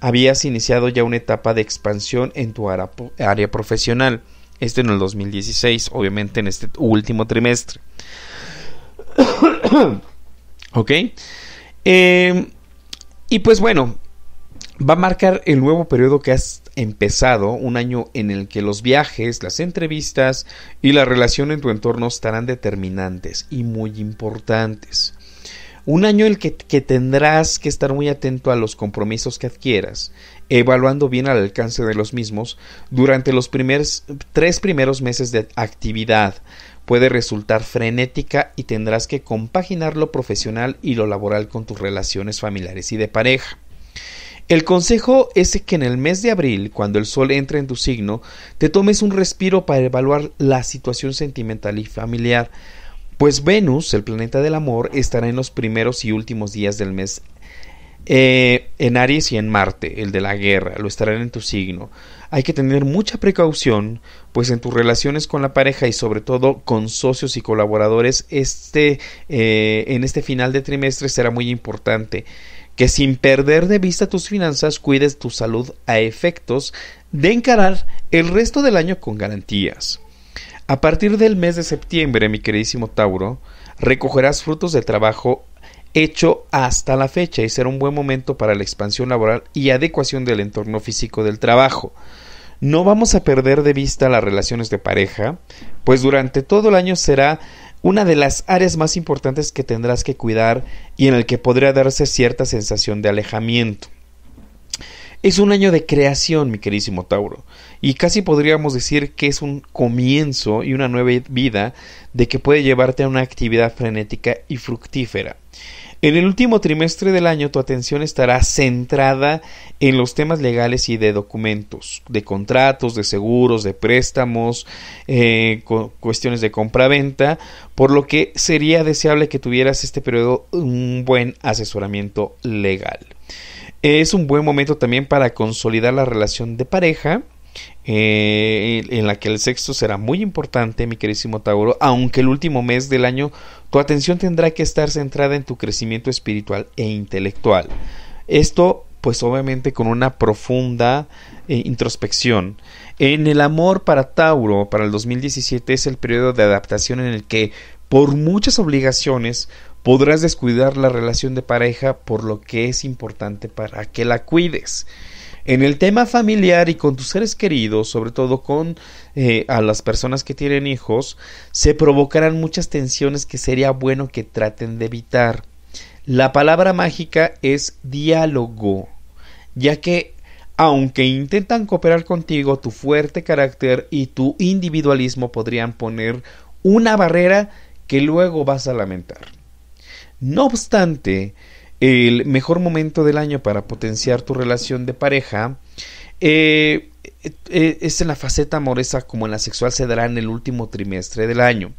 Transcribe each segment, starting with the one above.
habías iniciado ya una etapa de expansión en tu área, profesional. Este en el 2016, obviamente en este último trimestre. ¿Ok? Em, y pues bueno, va a marcar el nuevo periodo que has empezado, un año en el que los viajes, las entrevistas y la relación en tu entorno estarán determinantes y muy importantes. Un año el que, tendrás que estar muy atento a los compromisos que adquieras, evaluando bien el alcance de los mismos durante los primeros, tres primeros meses de actividad. Puede resultar frenética y tendrás que compaginar lo profesional y lo laboral con tus relaciones familiares y de pareja. El consejo es que en el mes de abril, cuando el sol entre en tu signo, te tomes un respiro para evaluar la situación sentimental y familiar. Pues Venus, el planeta del amor, estará en los primeros y últimos días del mes eh, en Aries y en Marte, el de la guerra, lo estarán en tu signo. Hay que tener mucha precaución, pues en tus relaciones con la pareja y sobre todo con socios y colaboradores, este, eh, en este final de trimestre será muy importante que sin perder de vista tus finanzas cuides tu salud a efectos de encarar el resto del año con garantías. A partir del mes de septiembre, mi queridísimo Tauro, recogerás frutos del trabajo hecho hasta la fecha y será un buen momento para la expansión laboral y adecuación del entorno físico del trabajo. No vamos a perder de vista las relaciones de pareja, pues durante todo el año será una de las áreas más importantes que tendrás que cuidar y en el que podría darse cierta sensación de alejamiento. Es un año de creación, mi queridísimo Tauro y casi podríamos decir que es un comienzo y una nueva vida de que puede llevarte a una actividad frenética y fructífera. En el último trimestre del año tu atención estará centrada en los temas legales y de documentos, de contratos, de seguros, de préstamos, eh, cuestiones de compra-venta, por lo que sería deseable que tuvieras este periodo un buen asesoramiento legal. Es un buen momento también para consolidar la relación de pareja, eh, en la que el sexto será muy importante, mi querísimo Tauro, aunque el último mes del año tu atención tendrá que estar centrada en tu crecimiento espiritual e intelectual. Esto pues obviamente con una profunda eh, introspección. En el amor para Tauro, para el 2017 es el periodo de adaptación en el que por muchas obligaciones podrás descuidar la relación de pareja por lo que es importante para que la cuides en el tema familiar y con tus seres queridos, sobre todo con eh, a las personas que tienen hijos, se provocarán muchas tensiones que sería bueno que traten de evitar. La palabra mágica es diálogo, ya que aunque intentan cooperar contigo, tu fuerte carácter y tu individualismo podrían poner una barrera que luego vas a lamentar. No obstante, el mejor momento del año para potenciar tu relación de pareja. Eh, eh, es en la faceta amorosa como en la sexual se dará en el último trimestre del año.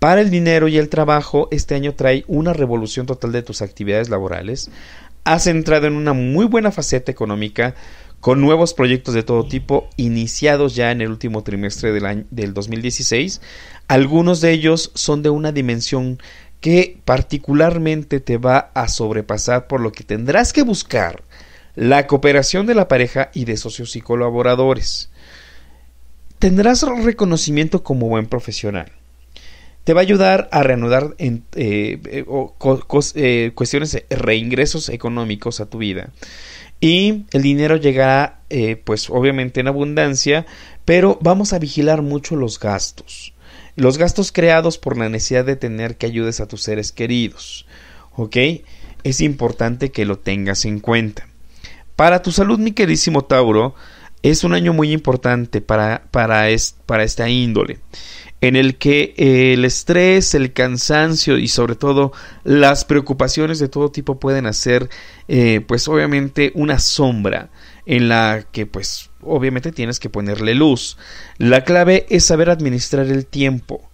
Para el dinero y el trabajo, este año trae una revolución total de tus actividades laborales. Has entrado en una muy buena faceta económica con nuevos proyectos de todo tipo iniciados ya en el último trimestre del, año, del 2016. Algunos de ellos son de una dimensión que particularmente te va a sobrepasar, por lo que tendrás que buscar la cooperación de la pareja y de socios y colaboradores. Tendrás reconocimiento como buen profesional. Te va a ayudar a reanudar en, eh, eh, eh, cuestiones de reingresos económicos a tu vida. Y el dinero llegará, pues obviamente en abundancia, pero vamos a vigilar mucho los gastos los gastos creados por la necesidad de tener que ayudes a tus seres queridos. ¿Ok? Es importante que lo tengas en cuenta. Para tu salud, mi queridísimo Tauro, es un año muy importante para, para, para esta índole, en el que el estrés, el cansancio y sobre todo las preocupaciones de todo tipo pueden hacer, eh, pues obviamente, una sombra en la que pues obviamente tienes que ponerle luz. La clave es saber administrar el tiempo.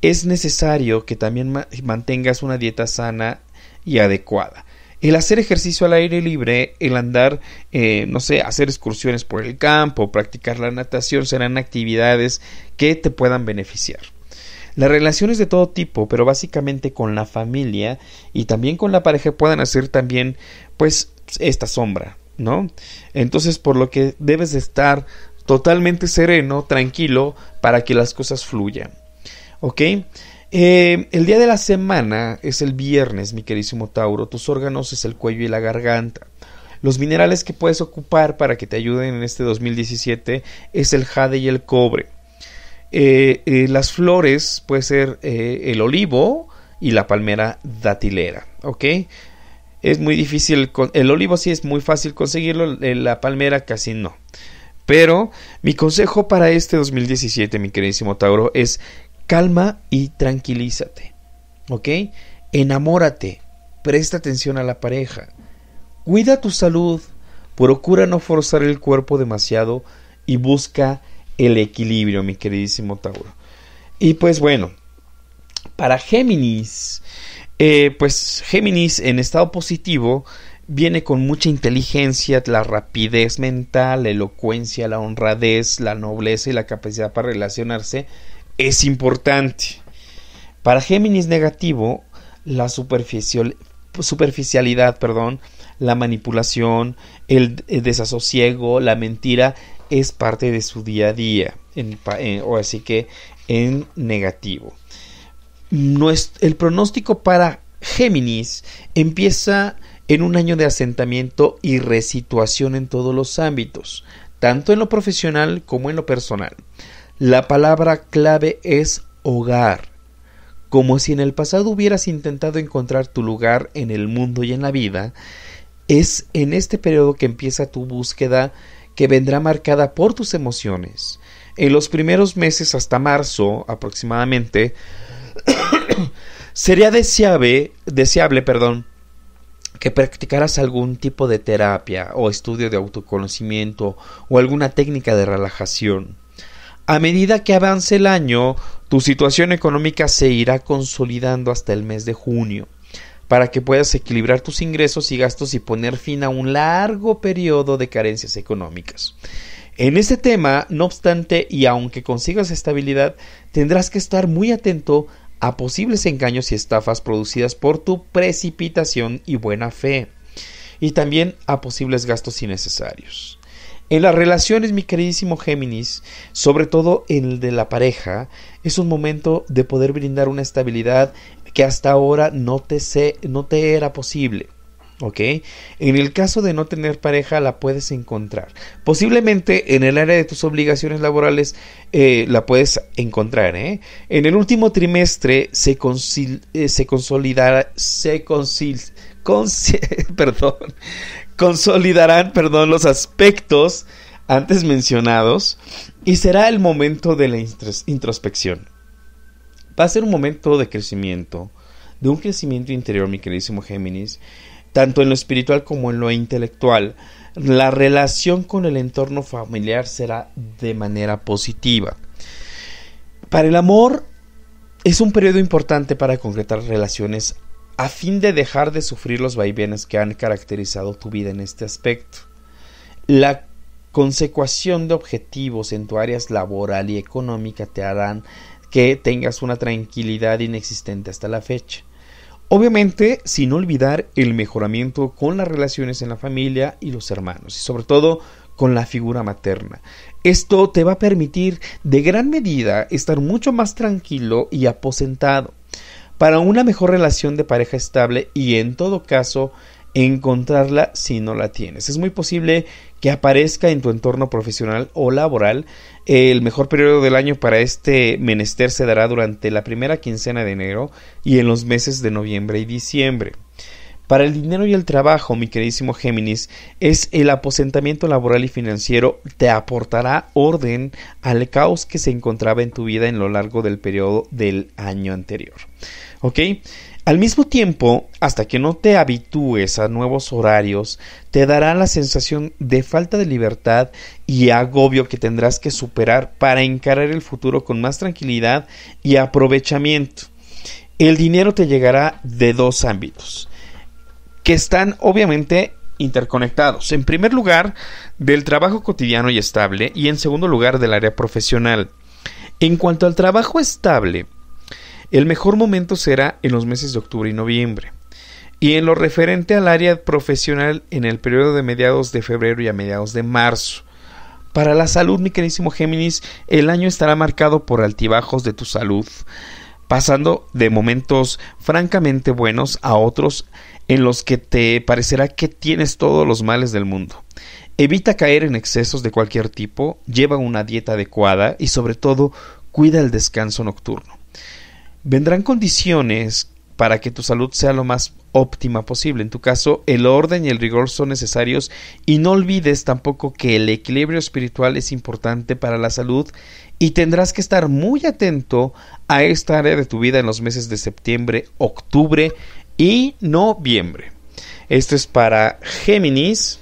Es necesario que también mantengas una dieta sana y adecuada. El hacer ejercicio al aire libre, el andar, eh, no sé, hacer excursiones por el campo, practicar la natación, serán actividades que te puedan beneficiar. Las relaciones de todo tipo, pero básicamente con la familia y también con la pareja puedan hacer también, pues, esta sombra, ¿no? Entonces, por lo que debes de estar totalmente sereno, tranquilo, para que las cosas fluyan. ¿Ok? Eh, el día de la semana es el viernes, mi querísimo Tauro. Tus órganos es el cuello y la garganta. Los minerales que puedes ocupar para que te ayuden en este 2017 es el jade y el cobre. Eh, eh, las flores puede ser el olivo y la palmera datilera. ¿Ok? es muy difícil, el olivo sí es muy fácil conseguirlo, eh, la palmera casi no. Pero mi consejo para este 2017, mi queridísimo Tauro, es calma y tranquilízate. ¿Ok? Enamórate, presta atención a la pareja, cuida tu salud, procura no forzar el cuerpo demasiado y busca el equilibrio, mi queridísimo Tauro. Y pues bueno, para Géminis, eh, pues Géminis en estado positivo viene con mucha inteligencia, la rapidez mental, la elocuencia, la honradez, la nobleza y la capacidad para relacionarse es importante. Para Géminis negativo, la superficial, superficialidad, perdón, la manipulación, el, desasosiego, la mentira es parte de su día a día, o así que en negativo el pronóstico para Géminis empieza en un año de asentamiento y resituación en todos los ámbitos, tanto en lo profesional como en lo personal. La palabra clave es hogar, como si en el pasado hubieras intentado encontrar tu lugar en el mundo y en la vida, es en este periodo que empieza tu búsqueda que vendrá marcada por tus emociones. En los primeros meses hasta marzo aproximadamente, Sería deseable, deseable, perdón, que practicaras algún tipo de terapia o estudio de autoconocimiento o alguna técnica de relajación. A medida que avance el año, tu situación económica se irá consolidando hasta el mes de junio, para que puedas equilibrar tus ingresos y gastos y poner fin a un largo periodo de carencias económicas. En este tema, no obstante, y aunque consigas estabilidad, tendrás que estar muy atento a posibles engaños y estafas producidas por tu precipitación y buena fe, y también a posibles gastos innecesarios. En las relaciones, mi queridísimo Géminis, sobre todo el de la pareja, es un momento de poder brindar una estabilidad que hasta ahora no te, sé, no te era posible. En el caso de no tener pareja, la puedes encontrar. Posiblemente en el área de tus obligaciones laborales eh, la puedes encontrar, ¿eh? En el último trimestre se, eh, se consolidará, se perdón, consolidarán, perdón, los aspectos antes mencionados y será el momento de la introspección. Va a ser un momento de crecimiento, de un crecimiento interior, mi queridísimo Géminis, tanto en lo espiritual como en lo intelectual. La relación con el entorno familiar será de manera positiva. Para el amor es un periodo importante para concretar relaciones a fin de dejar de sufrir los vaivenes que han caracterizado tu vida en este aspecto. La consecuación de objetivos en tu área laboral y económica te harán que tengas una tranquilidad inexistente hasta la fecha. Obviamente, sin olvidar el mejoramiento con las relaciones en la familia y los hermanos, y sobre todo con la figura materna. Esto te va a permitir de gran medida estar mucho más tranquilo y aposentado para una mejor relación de pareja estable y en todo caso encontrarla si no la tienes. Es muy posible que aparezca en tu entorno profesional o laboral. El mejor periodo del año para este menester se dará durante la primera quincena de enero y en los meses de noviembre y diciembre. Para el dinero y el trabajo, mi queridísimo Géminis, es el aposentamiento laboral y financiero te aportará orden al caos que se encontraba en tu vida en lo largo del periodo del año anterior. ¿Ok? Al mismo tiempo, hasta que no te habitúes a nuevos horarios, te dará la sensación de falta de libertad y agobio que tendrás que superar para encarar el futuro con más tranquilidad y aprovechamiento. El dinero te llegará de dos ámbitos, que están obviamente interconectados. En primer lugar, del trabajo cotidiano y estable, y en segundo lugar, del área profesional. En cuanto al trabajo estable, el mejor momento será en los meses de octubre y noviembre. Y en lo referente al área profesional en el periodo de mediados de febrero y a mediados de marzo. Para la salud, mi queridísimo Géminis, el año estará marcado por altibajos de tu salud, pasando de momentos francamente buenos a otros en los que te parecerá que tienes todos los males del mundo. Evita caer en excesos de cualquier tipo, lleva una dieta adecuada y sobre todo cuida el descanso nocturno vendrán condiciones para que tu salud sea lo más óptima posible. En tu caso, el orden y el rigor son necesarios y no olvides tampoco que el equilibrio espiritual es importante para la salud y tendrás que estar muy atento a esta área de tu vida en los meses de septiembre, octubre y noviembre. Esto es para Géminis.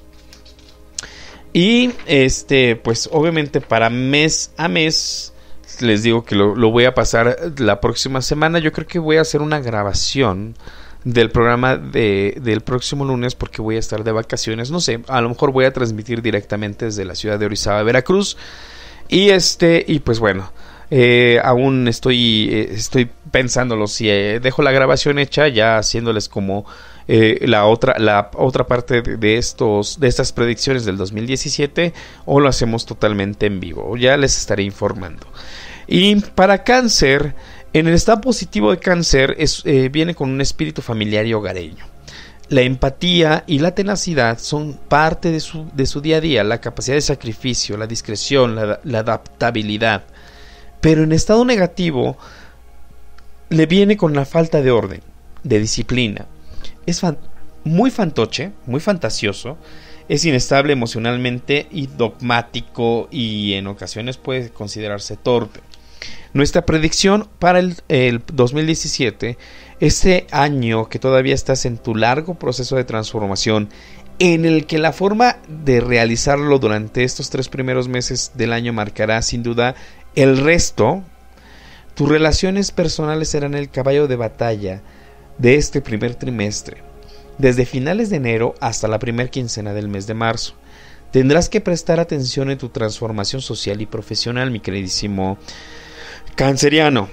Y este, pues obviamente para mes a mes les digo que lo, lo, voy a pasar la próxima semana. Yo creo que voy a hacer una grabación del programa de, del próximo lunes porque voy a estar de vacaciones. No sé, a lo mejor voy a transmitir directamente desde la ciudad de Orizaba, Veracruz. Y este, y pues bueno. Eh, aún estoy, eh, estoy pensándolo. Si eh, dejo la grabación hecha, ya haciéndoles como eh, la, otra, la otra parte de, estos, de estas predicciones del 2017 o lo hacemos totalmente en vivo. Ya les estaré informando. Y para cáncer, en el estado positivo de cáncer es, eh, viene con un espíritu familiar y hogareño. La empatía y la tenacidad son parte de su, día a día, la capacidad de sacrificio, la discreción, la adaptabilidad. Pero en estado negativo le viene con la falta de orden, de disciplina, es muy fantoche, muy fantasioso, es inestable emocionalmente y dogmático y en ocasiones puede considerarse torpe. Nuestra predicción para el, el, 2017, este año que todavía estás en tu largo proceso de transformación, en el que la forma de realizarlo durante estos tres primeros meses del año marcará sin duda el resto, tus relaciones personales serán el caballo de batalla de este primer trimestre, desde finales de enero hasta la primera quincena del mes de marzo. Tendrás que prestar atención en tu transformación social y profesional, mi queridísimo canceriano.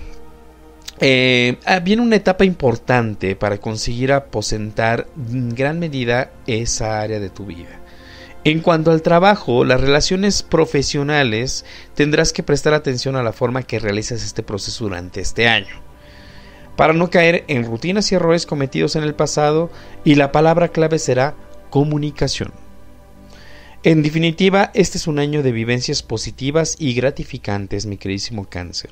Eh, ah, viene una etapa importante para conseguir aposentar en gran medida esa área de tu vida. En cuanto al trabajo, las relaciones profesionales, tendrás que prestar atención a la forma que realizas este proceso durante este año para no caer en rutinas y errores cometidos en el pasado y la palabra clave será comunicación. En definitiva, este es un año de vivencias positivas y gratificantes, mi queridísimo cáncer,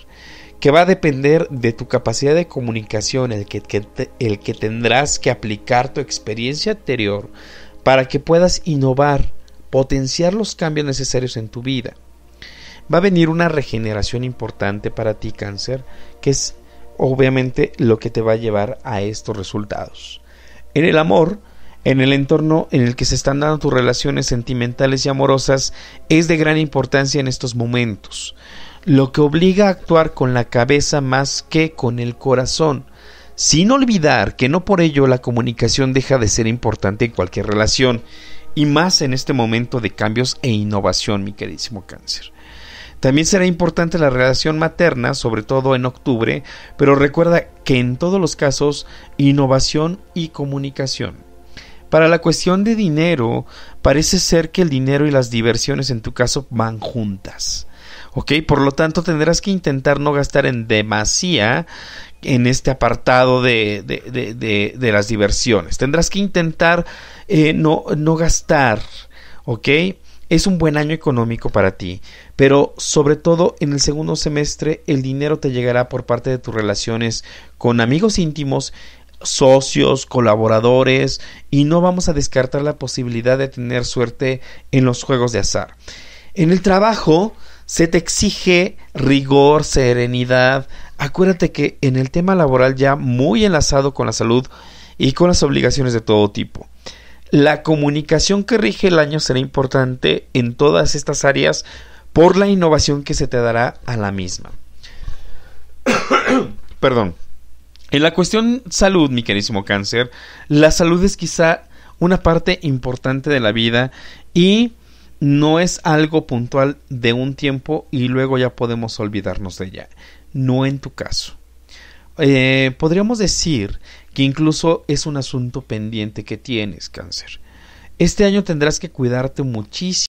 que va a depender de tu capacidad de comunicación, el que, el que tendrás que aplicar tu experiencia anterior para que puedas innovar, potenciar los cambios necesarios en tu vida. Va a venir una regeneración importante para ti, cáncer, que es obviamente lo que te va a llevar a estos resultados. En el amor, en el entorno en el que se están dando tus relaciones sentimentales y amorosas, es de gran importancia en estos momentos, lo que obliga a actuar con la cabeza más que con el corazón, sin olvidar que no por ello la comunicación deja de ser importante en cualquier relación, y más en este momento de cambios e innovación, mi queridísimo cáncer. También será importante la relación materna, sobre todo en octubre, pero recuerda que en todos los casos, innovación y comunicación. Para la cuestión de dinero, parece ser que el dinero y las diversiones en tu caso van juntas. ¿Ok? Por lo tanto, tendrás que intentar no gastar en demasía en este apartado de, de, de, las diversiones. Tendrás que intentar eh, no, no gastar. ¿ok? Es un buen año económico para ti, pero sobre todo en el segundo semestre el dinero te llegará por parte de tus relaciones con amigos íntimos, socios, colaboradores y no vamos a descartar la posibilidad de tener suerte en los juegos de azar. En el trabajo se te exige rigor, serenidad. Acuérdate que en el tema laboral ya muy enlazado con la salud y con las obligaciones de todo tipo. La comunicación que rige el año será importante en todas estas áreas por la innovación que se te dará a la misma. Perdón. En la cuestión salud, mi querísimo cáncer, la salud es quizá una parte importante de la vida y no es algo puntual de un tiempo y luego ya podemos olvidarnos de ella. No en tu caso. Eh, podríamos decir que incluso es un asunto pendiente que tienes, cáncer. Este año tendrás que cuidarte muchísimo